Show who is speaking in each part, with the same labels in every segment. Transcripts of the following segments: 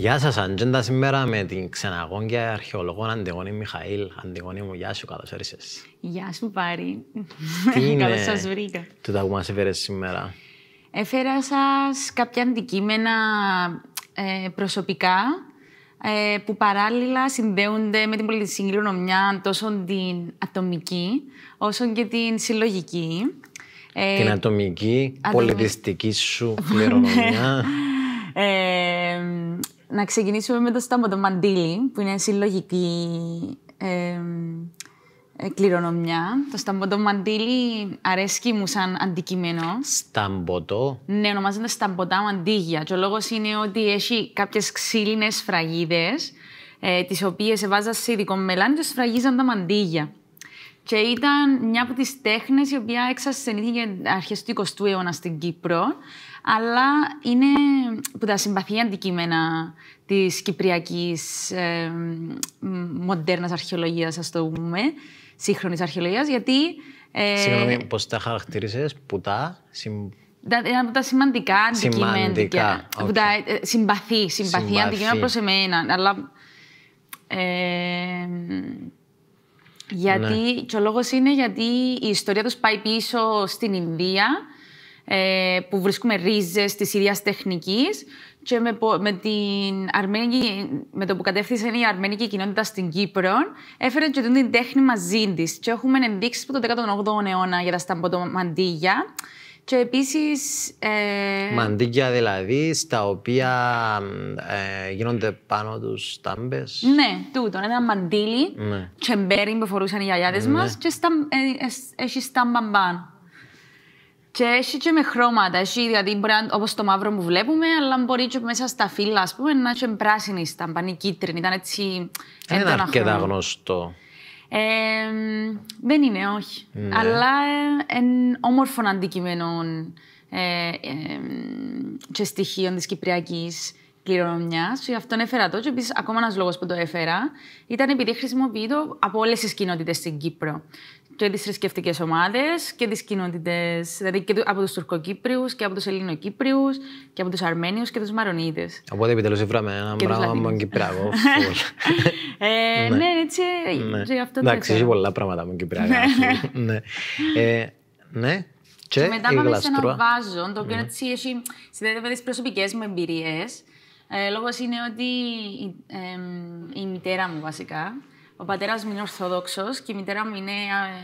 Speaker 1: Γεια σας, Αντζέντα σήμερα με την ξεναγόγκια αρχαιολόγο Αντιγόνη Μιχαήλ. Αντιγόνη μου, γεια σου, καλώς ήρθε.
Speaker 2: Γεια σου, Πάρη.
Speaker 1: Τι καλώς σας βρήκα. το που μας έφερες σήμερα.
Speaker 2: Έφερα σας κάποια αντικείμενα ε, προσωπικά ε, που παράλληλα συνδέονται με την πολιτική κληρονομιά τόσο την ατομική όσο και την συλλογική. Ε, την ατομική,
Speaker 1: πολιτιστική σου κληρονομιά.
Speaker 2: Ναι. Ε, να ξεκινήσουμε με το στάμπο το μαντίλι, που είναι συλλογική ε, κληρονομιά. Το σταμποτό μαντίλι αρέσκει μου σαν αντικείμενο.
Speaker 1: Σταμποτό.
Speaker 2: Ναι, ονομάζεται σταμποτά μαντίγια. Και ο λόγος είναι ότι έχει κάποιες ξύλινες φραγίδες, ε, τις οποίες βάζα σε ειδικό μελάνι και σφραγίζαν τα μαντίγια. Και ήταν μια από τις τέχνες η οποία εξασθενήθηκε αρχές του 20ου αιώνα στην Κύπρο αλλά είναι που τα συμπαθεί αντικείμενα της κυπριακής ε, μοντέρνας αρχαιολογίας, ας το πούμε, σύγχρονης αρχαιολογίας, γιατί... Ε, Συγγνώμη,
Speaker 1: πώς τα χαρακτήρισες που τα... Συμ...
Speaker 2: Τα, ένα από τα σημαντικά αντικείμενα. τα, ε, συμπαθεί, συμπαθεί, αντικείμενα προς εμένα, αλλά... γιατί, ναι. και ο λόγος είναι γιατί η ιστορία τους πάει πίσω στην Ινδία ε, που βρίσκουμε ρίζες της ίδιας τεχνικής και με, με, την αρμένικη, με το που κατεύθυνσε η αρμένικη κοινότητα στην Κύπρο, έφερε και την τέχνη μαζί της. Και έχουμε ενδείξεις από τον 18ο αιώνα για τα σταμποτομαντίγια. Και επίσης. Ε...
Speaker 1: δηλαδή, στα οποία ε, γίνονται πάνω τους στάμπες.
Speaker 2: Ναι, τούτο. Ένα μαντίλι, ναι. τσεμπέρι που φορούσαν οι γιαγιάδες ναι. μας, και ε, έχει στάμπα και έχει και με χρώματα. Έχει, δηλαδή, όπω όπως το μαύρο που βλέπουμε, αλλά μπορεί και μέσα στα φύλλα, ας πούμε, να έχει πράσινη σταμπανή κίτρινη. Ήταν έτσι Δεν είναι αρκετά
Speaker 1: γνωστό.
Speaker 2: Ε, δεν είναι, όχι. Ναι. Αλλά είναι όμορφων αντικειμένων ε, ε, και στοιχείων της Κυπριακής κληρονομιάς. Γι' αυτό έφερα το και επίσης ακόμα ένας λόγος που το έφερα ήταν επειδή χρησιμοποιείται από όλες τις κοινότητες στην Κύπρο και τις θρησκευτικές ομάδες και τις κοινότητες. Δηλαδή και από τους Τουρκοκύπριους και από τους Ελληνοκύπριους και από τους Αρμένιους και τους Μαρονίδες.
Speaker 1: Οπότε επιτέλους βρήκαμε ένα πράγμα με Κυπριακό.
Speaker 2: Ναι, έτσι. Εντάξει, έχει
Speaker 1: πολλά πράγματα με Κυπριακό. Ναι. Και, μετά πάμε σε ένα
Speaker 2: βάζο, το οποίο ναι. έτσι έχει συνδέεται με τις προσωπικές μου εμπειρίες. Ε, λόγος είναι ότι η μητέρα μου βασικά ο πατέρας μου είναι Ορθόδοξος και η μητέρα μου είναι,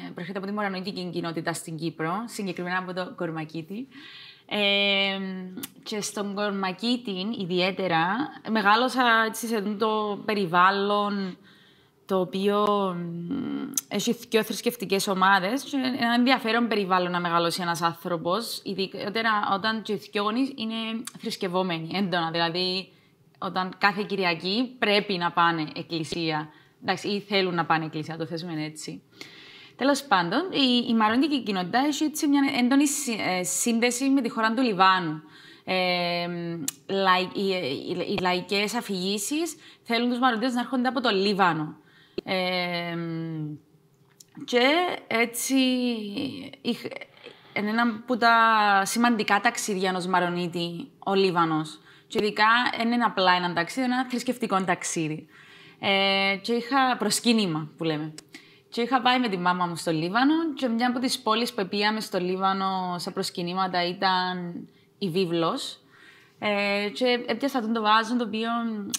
Speaker 2: ε, προέρχεται από την Μορανοϊκή κοινότητα στην Κύπρο, συγκεκριμένα από το Κορμακίτη. Ε, και στον Κορμακίτη ιδιαίτερα μεγάλωσα έτσι, σε το περιβάλλον το οποίο έχει δύο θρησκευτικές ομάδες. Ένα ενδιαφέρον περιβάλλον να μεγαλώσει ένας άνθρωπος, ιδιαίτερα όταν οι δύο είναι θρησκευόμενοι έντονα. Δηλαδή, όταν κάθε Κυριακή πρέπει να πάνε εκκλησία. Εντάξει, ή θέλουν να πάνε εκκλησία, το θέσουμε έτσι. Τέλος πάντων, η, η μαρονική κοινότητα έχει έτσι μια έντονη ε, σύνδεση με τη χώρα του Λιβάνου. Ε, οι, οι, οι λαϊκές αφηγήσεις θέλουν τους Μαρονίτες να έρχονται από το Λίβανο. Ε, και έτσι είναι ένα από τα σημαντικά ταξίδια ενός Μαρονίτη ο Λίβανος. Και ειδικά δεν είναι απλά ένα ταξίδι, ένα θρησκευτικό ταξίδι. Ε, και είχα προσκύνημα που λέμε. Και είχα πάει με τη μάμα μου στο Λίβανο και μια από τις πόλεις που πήγαμε στο Λίβανο σε προσκυνήματα ήταν η Βίβλος. Ε, και έπιασα τον το βάζο, το οποίο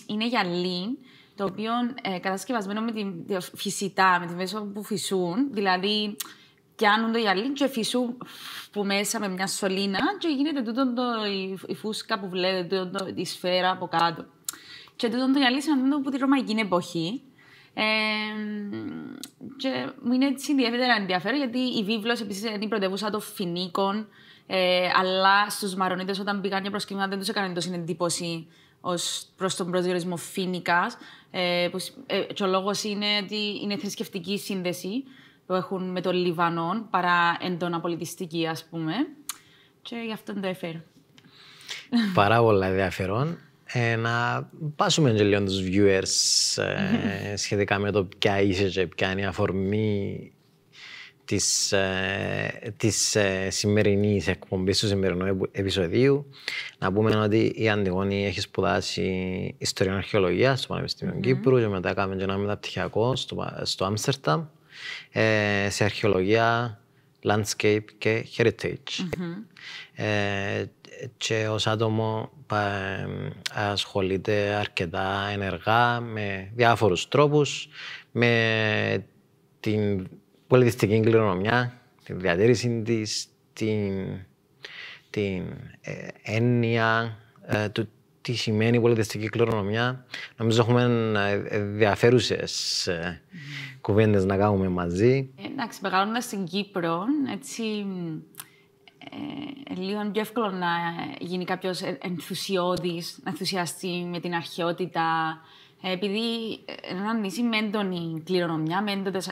Speaker 2: είναι γυαλί, το οποίο ε, κατασκευασμένο με τη φυσιτά, με τη μέσα που φυσούν, δηλαδή πιάνουν το γυαλί και φυσούν που μέσα με μια σωλήνα και γίνεται τούτο το, η, η φούσκα που βλέπετε, η σφαίρα από κάτω. Και τούτον το γυαλί είναι από τη ρωμαϊκή εποχή. Ε, και μου είναι έτσι ιδιαίτερα ενδιαφέρον γιατί η βίβλος επίσης είναι η πρωτεύουσα των Φινίκων. Ε, αλλά στους Μαρονίτε όταν πήγαν για προσκύνημα δεν τους έκανε τόση εντύπωση ως προς τον προσδιορισμό φίνικας. Ε, ε, και ο λόγος είναι ότι είναι θρησκευτική σύνδεση που έχουν με τον Λιβανό παρά εντόνα πολιτιστική, ας πούμε. Και γι' αυτό το ενδιαφέρον.
Speaker 1: Πάρα πολλά ενδιαφέρον ε, να πάσουμε λίγο τους viewers ε, σχετικά με το ποια είσαι και ποια είναι η αφορμή της, ε, της ε, σημερινής εκπομπής, του σημερινού επεισοδίου. Να πούμε ότι η Αντιγόνη έχει σπουδάσει ιστορία αρχαιολογία στο Πανεπιστήμιο Κύπρου και μετά κάναμε και ένα μεταπτυχιακό στο, στο Άμστερνταμ ε, σε αρχαιολογία, landscape και heritage και ως άτομο ε, ασχολείται αρκετά ενεργά με διάφορους τρόπους, με την πολιτιστική κληρονομιά, τη διατήρηση της, την, την ε, έννοια ε, του τι σημαίνει πολιτιστική κληρονομιά. Νομίζω έχουμε ενδιαφέρουσε κουβέντες να κάνουμε μαζί.
Speaker 2: Εντάξει, μεγάλωνα στην Κύπρο, έτσι ε, λίγο πιο εύκολο να γίνει κάποιος ενθουσιώδης, να ενθουσιαστεί με την αρχαιότητα. Ε, επειδή ένα νησί με έντονη κληρονομιά, με έντονη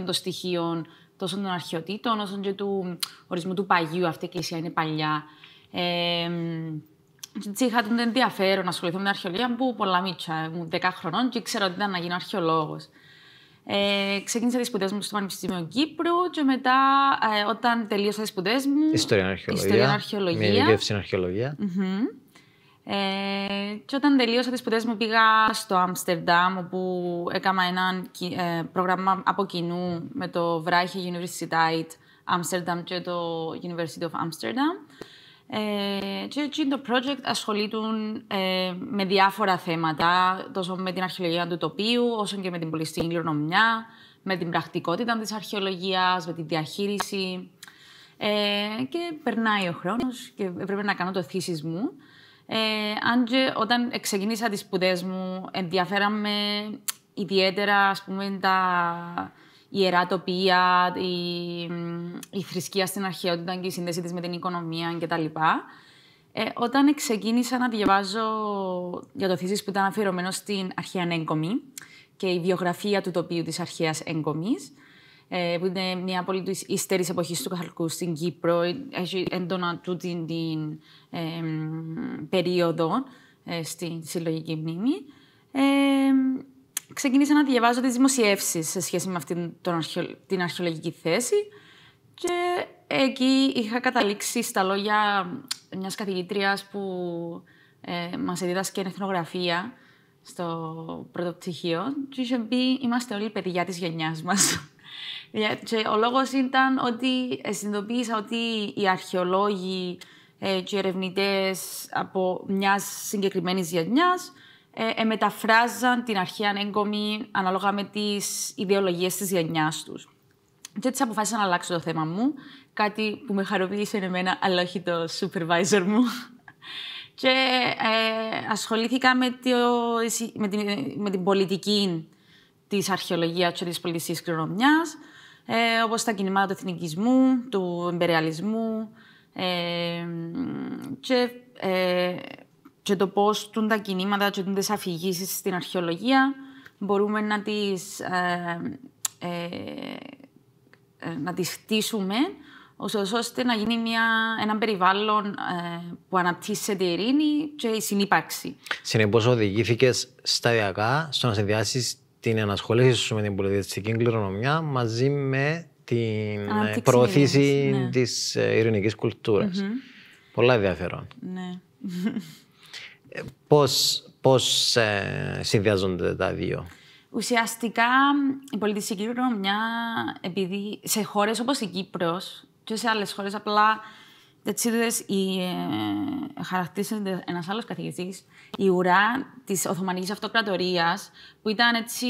Speaker 2: ε, των στοιχείων τόσο των αρχαιοτήτων, όσο και του ορισμού του παγίου, αυτή η εκκλησία είναι παλιά. Ε, έτσι είχα τον ενδιαφέρον να ασχοληθώ με την αρχαιολογία που πολλά μίτσα. μου 10 χρονών και ξέρω ότι ήταν να γίνω αρχαιολόγος. Ε, ξεκίνησα τις σπουδές μου στο Πανεπιστήμιο Κύπρου και μετά, ε, όταν τελείωσα τις σπουδές μου. Ιστορία
Speaker 1: αρχαιολογία. αρχαιολογία. Μια ειδική αρχαιολογια
Speaker 2: Ε, και όταν τελείωσα τις σπουδές μου πήγα στο Άμστερνταμ όπου έκανα ένα ε, πρόγραμμα από κοινού με το Vrije Universiteit Amsterdam και το University of Amsterdam ε, και, το project ασχολείται ε, με διάφορα θέματα, τόσο με την αρχαιολογία του τοπίου, όσο και με την πολιτιστική κληρονομιά, με την πρακτικότητα της αρχαιολογίας, με τη διαχείριση. Ε, και περνάει ο χρόνος και έπρεπε να κάνω το θύσεις μου. αν και όταν ξεκίνησα τις σπουδές μου, ενδιαφέραμε ιδιαίτερα, ας πούμε, τα, ιερά τοπία, η, η θρησκεία στην αρχαιότητα και η σύνδεση της με την οικονομία κτλ. Ε, όταν ξεκίνησα να διαβάζω για το θύσεις που ήταν αφιερωμένο στην αρχαία έγκομη και η βιογραφία του τοπίου της αρχαίας έγκομης, ε, που είναι μια πολύ της ύστερης εποχής του Καθαλκού στην Κύπρο, έχει έντονα τούτη την ε, περίοδο ε, στην συλλογική μνήμη, ξεκίνησα να διαβάζω τις δημοσιεύσεις σε σχέση με αυτή τον την αρχαιολογική θέση και εκεί είχα καταλήξει στα λόγια μιας καθηγήτριας που ε, μας και εθνογραφία στο πρώτο πτυχίο και είχε πει «Είμαστε όλοι παιδιά της γενιάς μας». και ο λόγος ήταν ότι ε, συνειδητοποίησα ότι οι αρχαιολόγοι ε, και οι ερευνητές από μιας συγκεκριμένης γενιάς ε, μεταφράζαν την αρχαία ανέγκομη ανάλογα με τις ιδεολογίες της γενιάς τους. Και έτσι αποφάσισα να αλλάξω το θέμα μου, κάτι που με χαροποίησε εμένα, αλλά όχι το supervisor μου. Και ε, ασχολήθηκα με, την, πολιτική της αρχαιολογίας και της πολιτικής κληρονομιάς, ε, όπως τα κινήματα του εθνικισμού, του εμπεριαλισμού και και το πώς τα κινήματα και τις αφηγήσεις στην αρχαιολογία μπορούμε να τις, ε, ε, ε να τις χτίσουμε ώστε να γίνει μια, ένα περιβάλλον ε, που αναπτύσσεται η ειρήνη και η συνύπαρξη.
Speaker 1: Συνεπώς, οδηγήθηκες σταδιακά στο να συνδυάσεις την ενασχόλησή σου με την πολιτιστική κληρονομιά μαζί με την ε, προώθηση ναι. της ειρηνικής κουλτούρας. Mm-hmm. Πολλά ενδιαφέρον. Ναι. Πώς, ε, συνδυάζονται τα δύο.
Speaker 2: Ουσιαστικά η πολιτιστική μια... επειδή σε χώρες όπως η Κύπρος και σε άλλες χώρες απλά έτσι η, ε, χαρακτηρίζεται ένας άλλος καθηγητής, η ουρά της Οθωμανικής Αυτοκρατορίας, που ήταν έτσι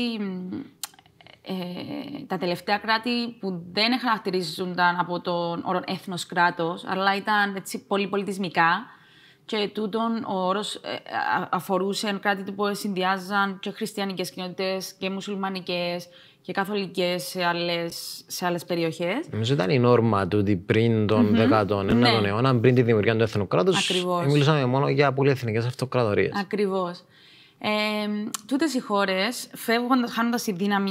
Speaker 2: ε, τα τελευταία κράτη που δεν χαρακτηρίζονταν από τον όρο έθνος κράτος, αλλά ήταν έτσι πολιτισμικά. Και τούτον ο όρος ε, αφορούσε κάτι που συνδυάζαν και χριστιανικές κοινότητες και μουσουλμανικές και καθολικές σε άλλες άλλες περιοχές.
Speaker 1: Νομίζω ήταν η νόρμα του ότι πριν τον 19ο ναι. αιώνα, πριν τη δημιουργία του εθνοκράτου, μιλούσαμε μόνο για πολυεθνικές αυτοκρατορίες.
Speaker 2: Ακριβώς. Ε, Τούτες οι χώρες, φεύγοντας, χάνοντας τη δύναμη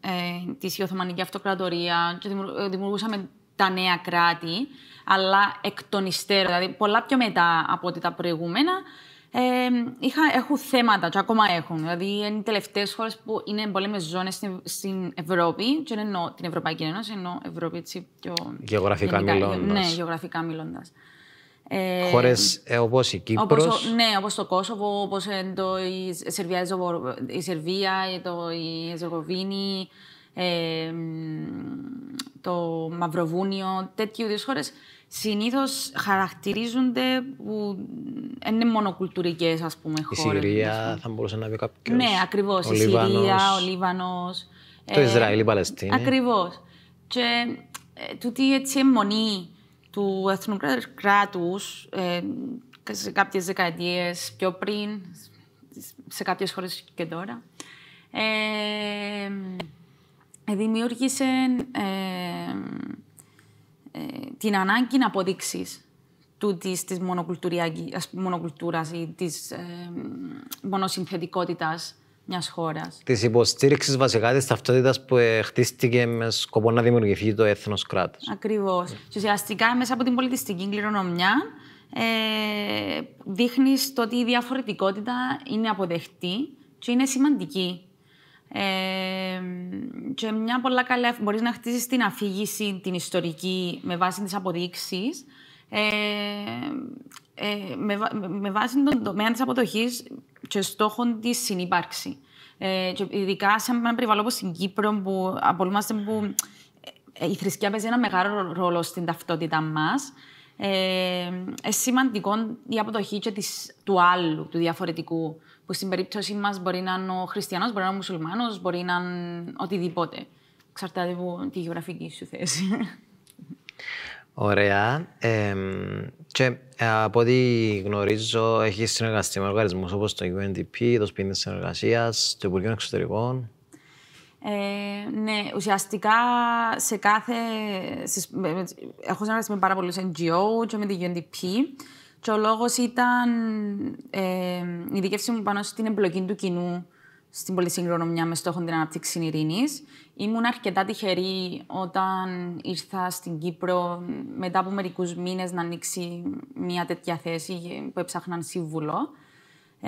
Speaker 2: ε, τη Οθωμανική Αυτοκρατορία, και ε, δημιουργούσαμε τα νέα κράτη, αλλά εκ των υστέρων, δηλαδή πολλά πιο μετά από ότι τα προηγούμενα, ε, είχα, έχουν θέματα και ακόμα έχουν. Δηλαδή είναι οι τελευταίες χώρες που είναι πολέμες ζώνες στην, στην Ευρώπη, και δεν εννοώ την Ευρωπαϊκή Ένωση, εννοώ Ευρώπη έτσι πιο... Γεωγραφικά μιλώντας. Ναι, γεωγραφικά μιλώντας. Ε, Χώρες όπως η Κύπρο. Ναι, όπως το Κόσοβο, όπως η Σερβία, η Σερβία, η το Μαυροβούνιο, τέτοιου είδου χώρες συνήθως χαρακτηρίζονται που είναι μονοκουλτουρικέ, ας πούμε, χώρε. Η
Speaker 3: Συρία,
Speaker 1: θα μπορούσε να πει κάποιος. Ναι,
Speaker 2: ακριβώς. Η Λίβανος, Συρία, ο Λίβανος.
Speaker 1: Το ε, Ισραήλ, η Παλαιστίνη. Ακριβώς.
Speaker 2: Και ε, τούτη έτσι αιμονή του εθνικού κράτου ε, σε κάποιες δεκαετίες πιο πριν, σε κάποιες χώρες και τώρα. Ε, δημιούργησε ε, ε, την ανάγκη να αποδείξεις του της μονοκουλτούρας ή της ε, μιας χώρας.
Speaker 1: Της υποστήριξης βασικά της ταυτότητας που ε, χτίστηκε με σκοπό να δημιουργηθεί το έθνος κράτος.
Speaker 2: Ακριβώς. Mm. ουσιαστικά μέσα από την πολιτιστική κληρονομιά ε, δείχνεις το ότι η διαφορετικότητα είναι αποδεκτή και είναι σημαντική ε, και μια πολλά καλή... Μπορείς να χτίσεις την αφήγηση, την ιστορική, με βάση τις αποδείξεις. Ε, με, βάση τον τομέα της αποδοχής και στόχων της συνύπαρξη. Ε, ειδικά σε ένα περιβαλλον όπως στην Κύπρο που που ε, η θρησκεία παίζει ένα μεγάλο ρόλο στην ταυτότητά μας ε, ε σημαντικό η αποδοχή και του άλλου, του διαφορετικού, που στην περίπτωση μας μπορεί να είναι ο χριστιανός, μπορεί να είναι ο μουσουλμάνος, μπορεί να είναι οτιδήποτε. Εξαρτάται από τη γεωγραφική σου θέση.
Speaker 1: Ωραία. Ε, και από ό,τι γνωρίζω, έχεις συνεργαστεί με οργανισμούς όπως το UNDP, το Σπίτι τη Συνεργασίας, το Υπουργείο Εξωτερικών.
Speaker 2: Ε, ναι, ουσιαστικά σε κάθε... έχω συνεργαστεί με πάρα πολλούς NGO και με τη UNDP και ο λόγος ήταν ε, η δίκευση μου πάνω στην εμπλοκή του κοινού στην μια με στόχο την ανάπτυξη ειρήνης. Ήμουν αρκετά τυχερή όταν ήρθα στην Κύπρο μετά από μερικούς μήνες να ανοίξει μια τέτοια θέση που έψαχναν σύμβουλο.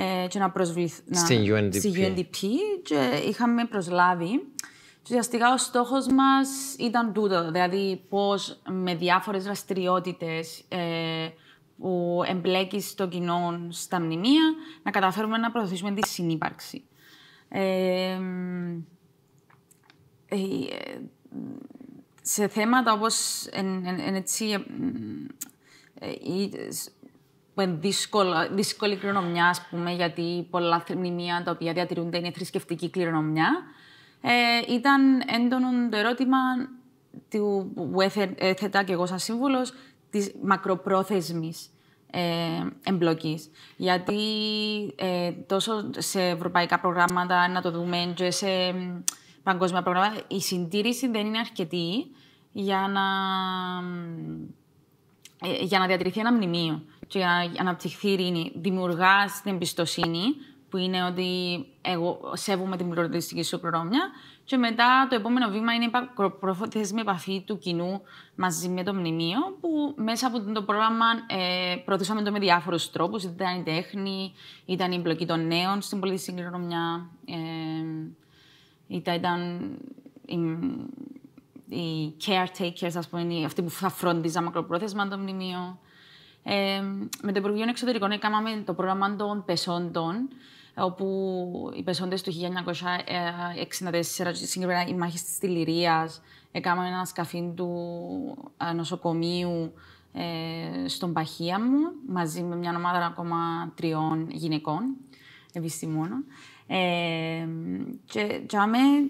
Speaker 2: Ε, και να Στην UNDP. Στη UNDP και είχαμε προσλάβει. ουσιαστικά ο στόχος μας ήταν τούτο, δηλαδή πώς με διάφορες δραστηριότητες ε, που εμπλέκεις το κοινό στα μνημεία, να καταφέρουμε να προωθήσουμε τη συνύπαρξη. Ε, σε θέματα όπως εν, είναι δύσκολο, δύσκολη κληρονομιά, ας πούμε, γιατί πολλά μνημεία τα οποία διατηρούνται είναι θρησκευτική κληρονομιά, ε, ήταν έντονο το ερώτημα του, που έθετα και εγώ σαν σύμβουλος της μακροπρόθεσμης ε, Γιατί ε, τόσο σε ευρωπαϊκά προγράμματα, να το δούμε και σε παγκόσμια προγράμματα, η συντήρηση δεν είναι αρκετή για να, ε, για να διατηρηθεί ένα μνημείο και για να αναπτυχθεί η ειρήνη, δημιουργάς την εμπιστοσύνη, που είναι ότι εγώ σέβομαι την πλουραλιστική σου προνόμια. Και μετά το επόμενο βήμα είναι η προθεσμή επαφή του κοινού μαζί με το μνημείο, που μέσα από το πρόγραμμα ε, προωθήσαμε το με διάφορους τρόπους. Είτε ήταν η τέχνη, ήταν η εμπλοκή των νέων στην πολιτιστική κληρονομιά, είτε ήταν η, οι caretakers, ας πούμε, αυτοί που θα φροντίζαν μακροπρόθεσμα το μνημείο με το Υπουργείο Εξωτερικών έκαναμε το πρόγραμμα των πεσόντων, όπου οι πεσόντες του 1964, συγκεκριμένα οι μάχες της Τηλυρία, έκαναμε ένα σκαφί του ε, νοσοκομείου ε, στον Παχία μου, μαζί με μια ομάδα ακόμα τριών γυναικών, επιστημόνων. και,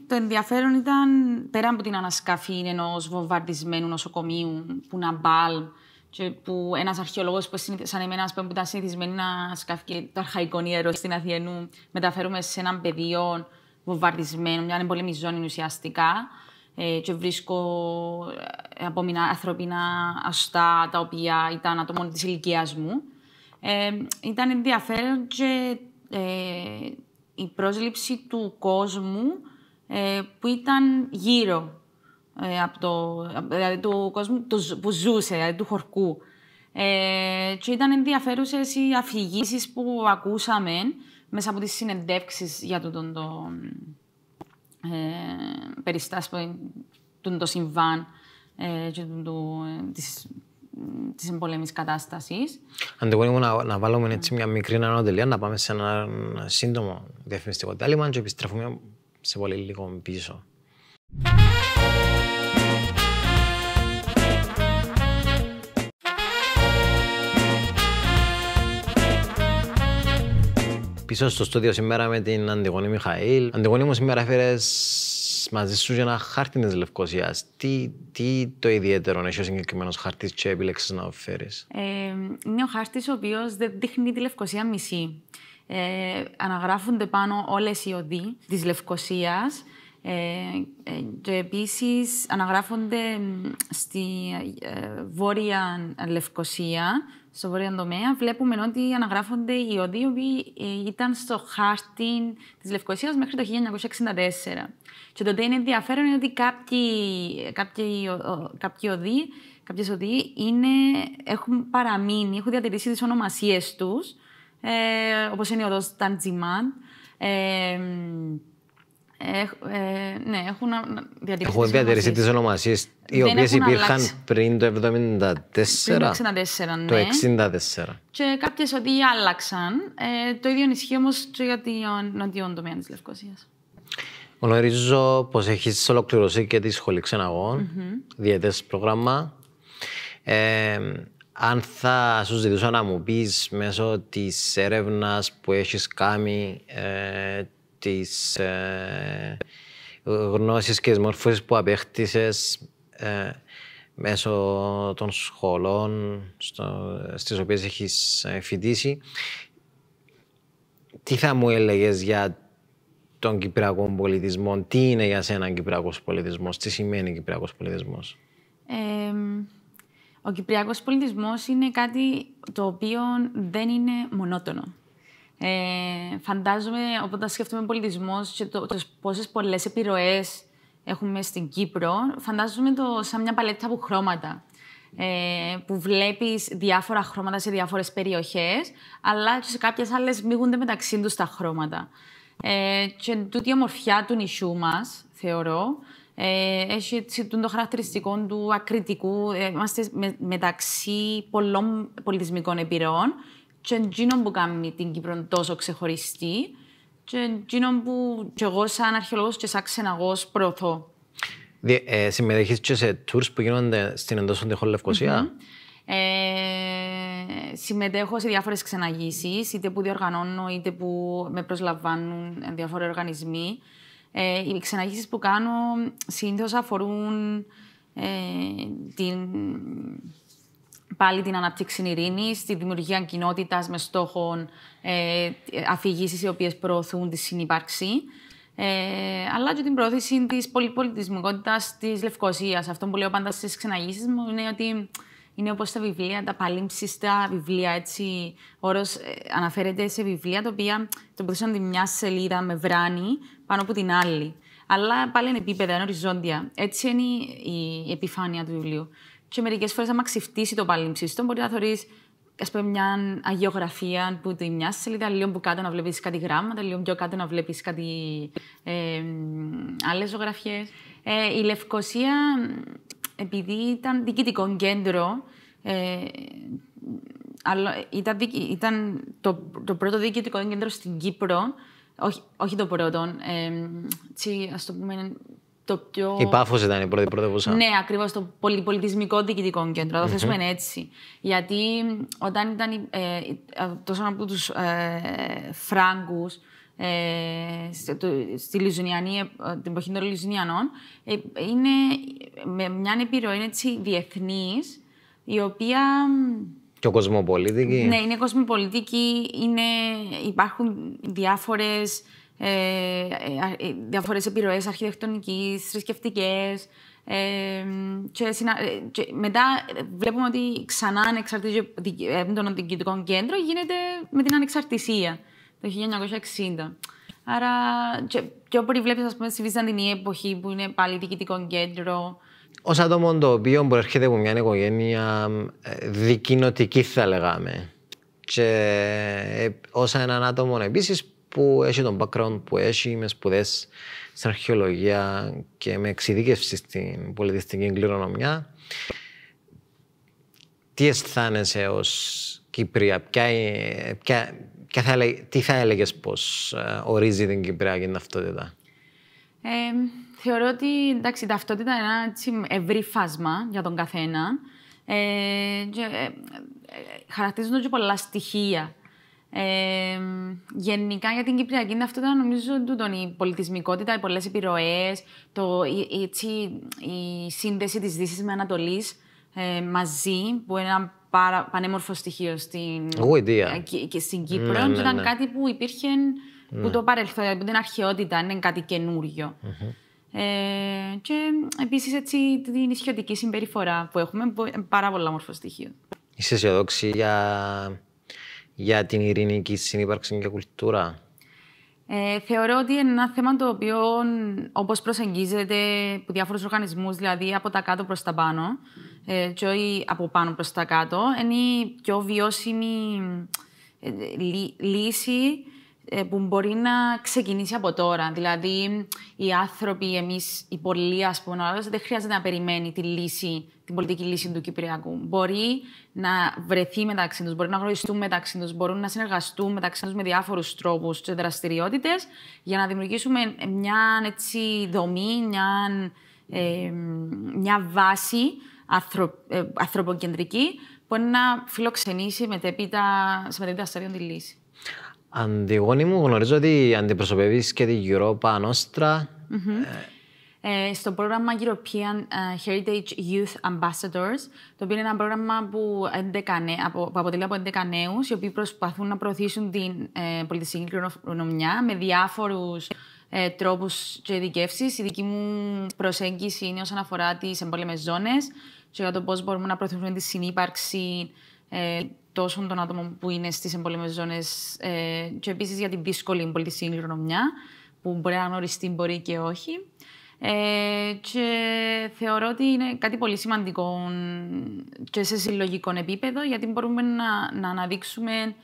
Speaker 2: το ενδιαφέρον ήταν, πέρα από την ανασκαφή ενός βομβαρδισμένου νοσοκομείου, που να μπάλ, και που ένας αρχαιολόγος, σαν εμένα, που ήταν συνηθισμένη να σκάφει το αρχαϊκό νερό στην Αθήνα, μεταφέρουμε σε έναν πεδίο βομβαρδισμένο, μια πολύ ζώνη ουσιαστικά. Ε, και βρίσκω ε, μια ανθρωπινά αστά τα οποία ήταν ατόμων της ηλικίας μου. Ε, ήταν ενδιαφέρον και η πρόσληψη του κόσμου που ήταν γύρω ε, από το, δηλαδή, του κόσμου που ζούσε, δηλαδή, του χορκού. Ε, και ήταν ενδιαφέρουσες οι αφηγήσεις που ακούσαμε μέσα από τις συνεντεύξεις για το, τον, του ε, συμβάν ε, και του, ε, της, της κατάστασης.
Speaker 1: να, βάλουμε έτσι μια μικρή ανατελεία, να πάμε σε ένα σύντομο διαφημιστικό διάλειμμα και επιστρέφουμε σε πολύ λίγο πίσω. πίσω στο στούδιο σήμερα με την Αντιγονή Μιχαήλ. Αντιγονή μου σήμερα έφερε μαζί σου για ένα χάρτη της Λευκοσίας. Τι, τι το ιδιαίτερο έχει ο συγκεκριμένος χάρτης και επιλέξεις να φέρεις.
Speaker 2: Ε, είναι ο χάρτης ο οποίος δεν δείχνει τη Λευκοσία μισή. Ε, αναγράφονται πάνω όλες οι οδοί της Λευκοσίας. Ε, ε, και επίσης αναγράφονται στη ε, βόρεια Λευκοσία στο βόρειο τομέα, βλέπουμε ότι αναγράφονται οι οδοί οι ε, ήταν στο χάρτη της Λευκοσίας μέχρι το 1964. Και το είναι ενδιαφέρον είναι ότι κάποιοι, κάποιοι, κάποιοι οδοί, οδοί έχουν παραμείνει, έχουν διατηρήσει τις ονομασίες τους, ε, όπως είναι ο οδός Ταντζιμάν, ε, ε, ναι, έχουν διατηρηθεί. Έχουν διατηρηθεί τις
Speaker 1: ονομασίες οι οποίε υπήρχαν πριν το 1974. Το 1964. Ναι.
Speaker 2: Και κάποιες ότι άλλαξαν. Ε, το ίδιο ισχύει όμως και για την νοτιόν τομέα της Λευκοσίας.
Speaker 1: Γνωρίζω πως έχεις ολοκληρωθεί και τη σχολή ξεναγών, διαιτές πρόγραμμα. Ε, αν θα σου ζητούσα να μου πεις μέσω της έρευνας που έχεις κάνει τις ε, γνώσεις και τις μόρφωσεις που απέκτησες ε, μέσω των σχολών στο, στις οποίες έχεις ε, φοιτήσει. Τι θα μου έλεγες για τον Κυπριακό πολιτισμό, τι είναι για σένα Κυπριακός πολιτισμός, τι σημαίνει Κυπριακός πολιτισμός.
Speaker 2: Ε, ο Κυπριακός πολιτισμός είναι κάτι το οποίο δεν είναι μονότονο. Ε, φαντάζομαι, όταν σκεφτούμε πολιτισμός και το, το πόσες πολλές επιρροές έχουμε στην Κύπρο, φαντάζομαι το σαν μια παλέτα από χρώματα. Ε, που βλέπεις διάφορα χρώματα σε διάφορες περιοχές, αλλά και σε κάποιες άλλες μίγονται μεταξύ τους τα χρώματα. Ε, και τούτη η ομορφιά του νησιού μας, θεωρώ, ε, έχει έτσι, το χαρακτηριστικό του ακριτικού. Ε, είμαστε μεταξύ πολλών πολιτισμικών επιρροών και εκείνο που κάνει την Κύπρο τόσο ξεχωριστή και εκείνο που και εγώ σαν αρχαιολόγος και σαν ξεναγός προωθώ.
Speaker 1: Ε, συμμετέχεις και σε tours που γίνονται στην εντός των τυχών Λευκοσία.
Speaker 2: Ε, συμμετέχω σε διάφορες ξεναγήσεις, είτε που διοργανώνω, είτε που με προσλαμβάνουν διάφοροι οργανισμοί. Ε, οι ξεναγήσεις που κάνω συνήθως αφορούν την πάλι την αναπτύξη ειρήνη, τη δημιουργία κοινότητας με στόχο ε, αφηγήσεις οι οποίες προωθούν τη συνύπαρξη. Ε, αλλά και την προώθηση της πολυπολιτισμικότητα της Λευκοσίας. Αυτό που λέω πάντα στις ξεναγήσεις μου είναι ότι είναι όπως τα βιβλία, τα παλίμψιστα βιβλία. Έτσι, ο όρος ε, αναφέρεται σε βιβλία τα οποία τοποθέτησαν τη μια σελίδα με βράνη πάνω από την άλλη. Αλλά πάλι είναι επίπεδα, είναι οριζόντια. Έτσι είναι η, η επιφάνεια του βιβλίου. Και μερικές φορές, άμα ξυφτίσει το παλιμψίστο, μπορεί να θεωρείς ας πούμε, μια αγιογραφία που τη μια σελίδα, λίγο που κάτω να βλέπεις κάτι γράμματα, λίγο πιο κάτω να βλέπεις κάτι ε, άλλες ζωγραφιές. Ε, η Λευκοσία, επειδή ήταν διοικητικό κέντρο, ε, ήταν, το, το πρώτο διοικητικό κέντρο στην Κύπρο, όχι, όχι το πρώτο, ε, το πούμε, το Η πάφος
Speaker 1: ήταν η πρώτη πρωτεύουσα. Ναι,
Speaker 2: ακριβώς. Το πολυπολιτισμικό διοικητικό Θα το έτσι. Γιατί ε, όταν ήταν. Ε, ε τόσο από τους ε, Φράγκους. Ε, στη Λιζουνιανή, ε, την εποχή των Λιζουνιανών, είναι με μια επιρροή έτσι, διεθνής, η οποία
Speaker 1: και κοσμοπολιτική. Ναι,
Speaker 2: είναι κοσμοπολιτική. Είναι, υπάρχουν διάφορες ε, ε, ε διαφορές επιρροές αρχιτεκτονικής, θρησκευτικές. Ε, και, μετά βλέπουμε ότι ξανά από Το διοικητικό κέντρο γίνεται με την ανεξαρτησία το 1960. Άρα και, πιο πολύ βλέπεις ας πούμε στη Βυζαντινή εποχή που είναι πάλι διοικητικό κέντρο.
Speaker 1: Ως άτομο το οποίο προέρχεται από μια οικογένεια δικοινοτική θα λέγαμε και ω έναν άτομο επίσης που έχει τον background που έχει με σπουδές στην αρχαιολογία και με εξειδίκευση στην πολιτιστική κληρονομιά. Τι αισθάνεσαι ως Κύπρια, ποια, ποια, ποια θα, τι θα έλεγες πως ε, ορίζει την Κυπριακή ταυτότητα.
Speaker 2: Ε, θεωρώ ότι εντάξει, η ταυτότητα είναι ένα ευρύ φάσμα για τον καθένα. Ε, και, ε, ε, χαρακτηρίζονται και πολλά στοιχεία ε, γενικά για την Κυπριακή είναι αυτό ήταν νομίζω τούτον, η πολιτισμικότητα, οι πολλές επιρροές, το, η, η σύνδεση της Δύσης με Ανατολής ε, μαζί που είναι ένα πάρα, πανέμορφο στοιχείο στην, ε, και, και στην ναι, Κύπρο ναι, ήταν ναι. κάτι που υπήρχε που το παρελθόν, δηλαδή που την αρχαιότητα, είναι κάτι καινούριο. Mm-hmm. Ε, και επίσης έτσι την ισχυωτική συμπεριφορά που έχουμε, που είναι πάρα πολύ όμορφο στοιχείο.
Speaker 1: Είσαι αισιοδόξη για για την ειρηνική συνύπαρξη και κουλτούρα.
Speaker 2: Ε, θεωρώ ότι είναι ένα θέμα το οποίο όπως προσεγγίζεται από διάφορους οργανισμούς, δηλαδή από τα κάτω προς τα πάνω ε, και όχι από πάνω προς τα κάτω, είναι η πιο βιώσιμη ε, λύση ε, που μπορεί να ξεκινήσει από τώρα. Δηλαδή, οι άνθρωποι, εμείς, οι πολλοί, ας πούμε, δεν χρειάζεται να περιμένει τη λύση, την πολιτική λύση του Κυπριακού. Μπορεί να βρεθεί μεταξύ τους, μπορεί να γνωριστούν μεταξύ τους, μπορούν να συνεργαστούν μεταξύ τους με διάφορους τρόπους και δραστηριότητες για να δημιουργήσουμε μια δομή, ε, μια, βάση ε, ανθρωποκεντρική που είναι να φιλοξενήσει μετέπειτα σε μετέπειτα τη λύση.
Speaker 1: Αντιγόνη μου, γνωρίζω ότι αντιπροσωπεύεις και την Europa Nostra.
Speaker 2: Ε, στο πρόγραμμα European ε, Heritage Youth Ambassadors, το οποίο είναι ένα πρόγραμμα που, που αποτελεί από 11 νέους, οι οποίοι προσπαθούν να προωθήσουν την ε, πολιτιστική κληρονομιά με διάφορους τρόπους και ειδικεύσεις. Η δική μου προσέγγιση είναι όσον αφορά τις εμπόλεμες ζώνες, και για το πώς μπορούμε να προωθήσουμε τη συνύπαρξη τόσο των άτομων που είναι στις εμπολεμέ ζώνες ε, και επίσης για την δύσκολη πολιτική κληρονομιά, που μπορεί να γνωριστεί, μπορεί και όχι. Ε, και θεωρώ ότι είναι κάτι πολύ σημαντικό και σε συλλογικό επίπεδο, γιατί μπορούμε να, να αναδείξουμε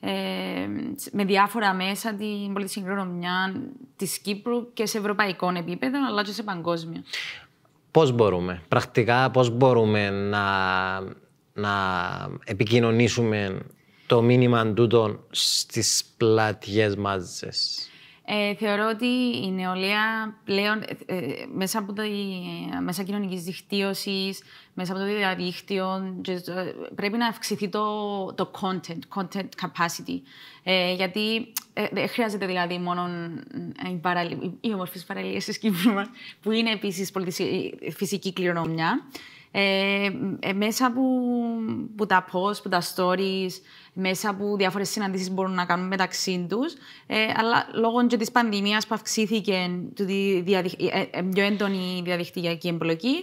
Speaker 2: ε, με διάφορα μέσα την πολύ κληρονομιά της Κύπρου και σε ευρωπαϊκό επίπεδο, αλλά και σε παγκόσμιο.
Speaker 1: Πώς μπορούμε, πρακτικά, πώς μπορούμε να να επικοινωνήσουμε το μήνυμα τούτων στις πλατιές μάζες.
Speaker 2: Ε, θεωρώ ότι η νεολαία πλέον ε, ε, μέσα από τα μέσα κοινωνικής δικτύωσης, μέσα από το διαδίκτυο, ε, πρέπει να αυξηθεί το, το content, content capacity. γιατί δεν χρειάζεται δηλαδή μόνο η, παραλ... η ομορφή παραλία που είναι επίσης φυσική κληρονομιά. Ε, ε, μέσα από, τα posts, τα stories, μέσα από διάφορες συναντήσεις που μπορούν να κάνουν μεταξύ τους. Ε, αλλά λόγω της πανδημίας που αυξήθηκε η πιο έντονη διαδικτυακή εμπλοκή,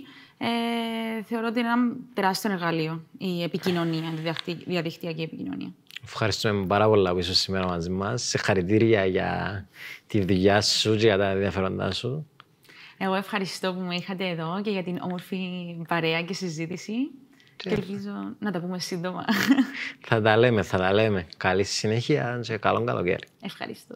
Speaker 2: θεωρώ ότι είναι ένα τεράστιο εργαλείο η επικοινωνία, η διαδικτυακή επικοινωνία.
Speaker 1: Ευχαριστούμε πάρα πολύ που είσαι σήμερα μαζί μας. Σε χαρητήρια για τη δουλειά σου και για τα ενδιαφέροντά σου.
Speaker 2: Εγώ ευχαριστώ που με είχατε εδώ και για την όμορφη παρέα και συζήτηση. Και ελπίζω να τα πούμε σύντομα.
Speaker 1: Θα τα λέμε, θα τα λέμε. Καλή συνέχεια και καλό καλοκαίρι. Ευχαριστώ.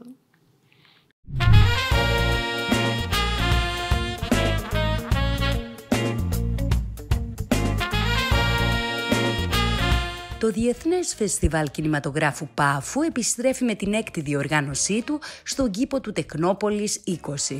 Speaker 3: Το Διεθνές Φεστιβάλ Κινηματογράφου Πάφου επιστρέφει με την έκτη διοργάνωσή του στον κήπο του Τεκνόπολης 20.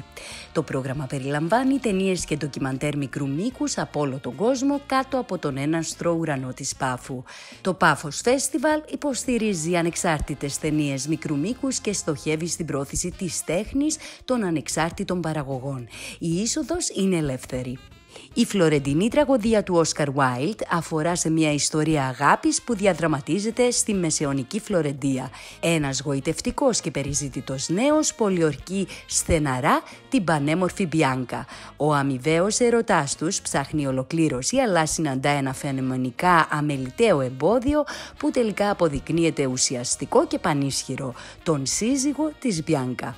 Speaker 3: Το πρόγραμμα περιλαμβάνει ταινίες και ντοκιμαντέρ μικρού μήκους από όλο τον κόσμο κάτω από τον στρό ουρανό της Πάφου. Το Πάφος Φεστιβάλ υποστηρίζει ανεξάρτητες ταινίες μικρού μήκους και στοχεύει στην πρόθεση της τέχνης των ανεξάρτητων παραγωγών. Η είσοδος είναι ελεύθερη. Η φλωρεντινή τραγωδία του Όσκαρ Βάιλτ αφορά σε μια ιστορία αγάπης που διαδραματίζεται στη μεσαιωνική Φλωρεντία. Ένας γοητευτικός και περιζήτητος νέος πολιορκεί στεναρά την πανέμορφη Μπιάνκα. Ο αμοιβαίος ερωτάς τους ψάχνει ολοκλήρωση αλλά συναντά ένα φαινομενικά αμεληταίο εμπόδιο που τελικά αποδεικνύεται ουσιαστικό και πανίσχυρο, τον σύζυγο της Μπιάνκα.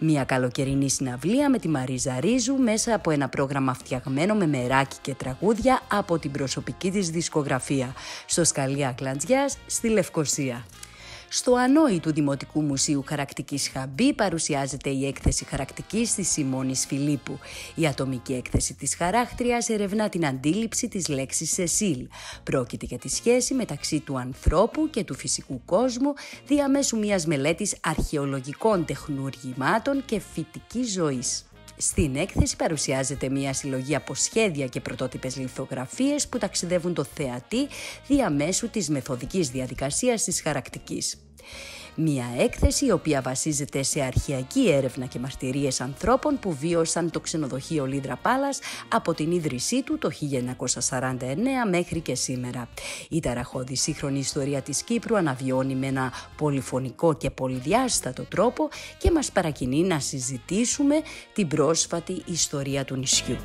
Speaker 3: Μια καλοκαιρινή συναυλία με τη Μαρίζα Ρίζου μέσα από ένα πρόγραμμα φτιαγμένο με μεράκι και τραγούδια από την προσωπική της δισκογραφία στο Σκαλία Κλαντζιάς στη Λευκοσία. Στο Ανόη του Δημοτικού Μουσείου Χαρακτικής Χαμπή παρουσιάζεται η έκθεση χαρακτικής της Σιμώνης Φιλίππου. Η ατομική έκθεση της χαράκτριας ερευνά την αντίληψη της λέξης Σεσίλ. Πρόκειται για τη σχέση μεταξύ του ανθρώπου και του φυσικού κόσμου διαμέσου μιας μελέτης αρχαιολογικών τεχνουργημάτων και φυτικής ζωής. Στην έκθεση παρουσιάζεται μια συλλογή από σχέδια και πρωτότυπες λιθογραφίες που ταξιδεύουν το θεατή διαμέσου της μεθοδικής διαδικασίας της χαρακτικής. Μια έκθεση η οποία βασίζεται σε αρχαιακή έρευνα και μαρτυρίες ανθρώπων που βίωσαν το ξενοδοχείο Λίδρα Πάλας από την ίδρυσή του το 1949 μέχρι και σήμερα. Η ταραχώδη σύγχρονη ιστορία της Κύπρου αναβιώνει με ένα πολυφωνικό και πολυδιάστατο τρόπο και μας παρακινεί να συζητήσουμε την πρόσφατη ιστορία του νησιού.